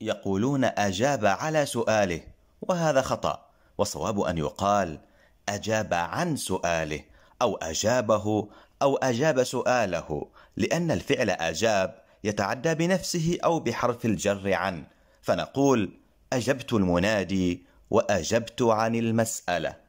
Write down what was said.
يقولون أجاب على سؤاله وهذا خطأ والصواب أن يقال أجاب عن سؤاله أو أجابه أو أجاب سؤاله لأن الفعل أجاب يتعدى بنفسه أو بحرف الجر عن فنقول أجبت المنادي وأجبت عن المسألة